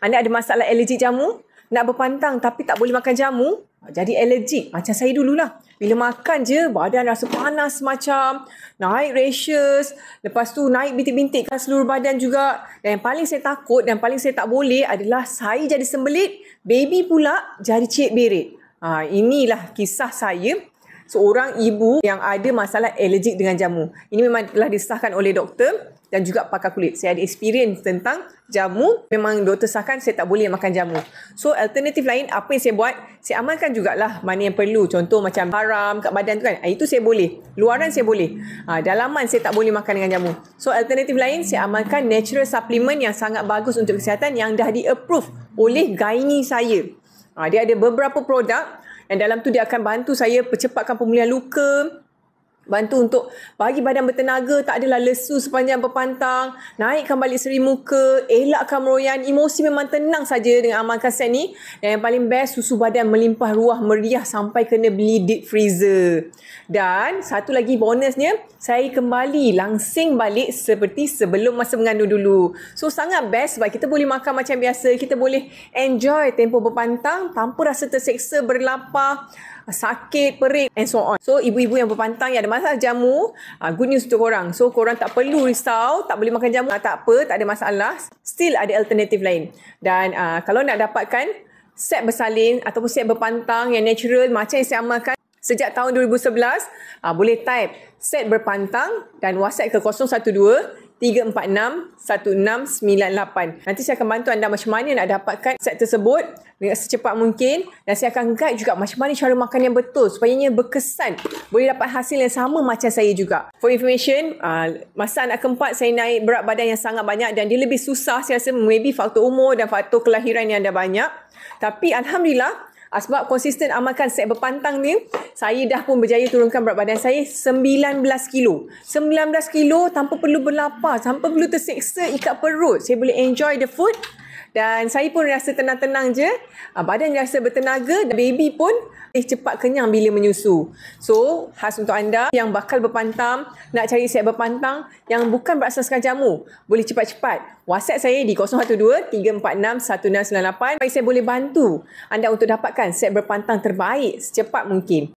anda ada masalah alergi jamu, nak berpantang tapi tak boleh makan jamu, jadi alergi. Macam saya dululah. Bila makan je, badan rasa panas macam, naik rashes, lepas tu naik bintik-bintik kat seluruh badan juga. Dan yang paling saya takut dan paling saya tak boleh adalah saya jadi sembelit, baby pula jadi cik berit. Ha, inilah kisah saya seorang ibu yang ada masalah alergik dengan jamu. Ini memang telah disahkan oleh doktor dan juga pakar kulit. Saya ada experience tentang jamu. Memang doktor sahkan saya tak boleh makan jamu. So alternatif lain apa yang saya buat? Saya amalkan jugalah mana yang perlu. Contoh macam haram kat badan tu kan. Ha, itu saya boleh. Luaran saya boleh. Ha, dalaman saya tak boleh makan dengan jamu. So alternatif lain saya amalkan natural supplement yang sangat bagus untuk kesihatan yang dah di approve oleh gaini saya. Ha, dia ada beberapa produk dan dalam tu dia akan bantu saya percepatkan pemulihan luka bantu untuk bagi badan bertenaga tak adalah lesu sepanjang berpantang naikkan balik seri muka elakkan meroyan emosi memang tenang saja dengan aman set ni dan yang paling best susu badan melimpah ruah meriah sampai kena beli deep freezer dan satu lagi bonusnya saya kembali langsing balik seperti sebelum masa mengandung dulu so sangat best sebab kita boleh makan macam biasa kita boleh enjoy tempoh berpantang tanpa rasa terseksa berlapar sakit, perik and so on. So ibu-ibu yang berpantang yang ada masalah jamu, uh, good news untuk korang. So korang tak perlu risau, tak boleh makan jamu, tak apa, tak ada masalah. Still ada alternatif lain. Dan uh, kalau nak dapatkan set bersalin ataupun set berpantang yang natural macam yang saya amalkan sejak tahun 2011, ah, boleh type set berpantang dan WhatsApp ke 012 0377-346-1698. Nanti saya akan bantu anda macam mana nak dapatkan set tersebut dengan secepat mungkin. Dan saya akan guide juga macam mana cara makan yang betul supaya ia berkesan. Boleh dapat hasil yang sama macam saya juga. For information, uh, masa anak keempat saya naik berat badan yang sangat banyak dan dia lebih susah. Saya rasa maybe faktor umur dan faktor kelahiran yang ada banyak. Tapi Alhamdulillah, Ah, sebab konsisten amalkan set berpantang ni saya dah pun berjaya turunkan berat badan saya 19 kilo 19 kilo tanpa perlu berlapar tanpa perlu tersiksa ikat perut saya boleh enjoy the food dan saya pun rasa tenang-tenang je. Ah, badan rasa bertenaga dan baby pun lebih cepat kenyang bila menyusu. So, khas untuk anda yang bakal berpantang, nak cari siap berpantang yang bukan berasaskan jamu. Boleh cepat-cepat. WhatsApp saya di 012-346-1698. Saya boleh bantu anda untuk dapatkan set berpantang terbaik secepat mungkin.